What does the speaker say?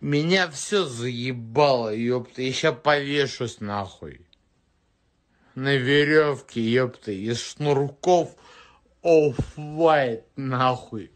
Меня все заебало, ёпта. Еще повешусь нахуй. На веревке, ёпта, из шнурков оф-вайт, нахуй.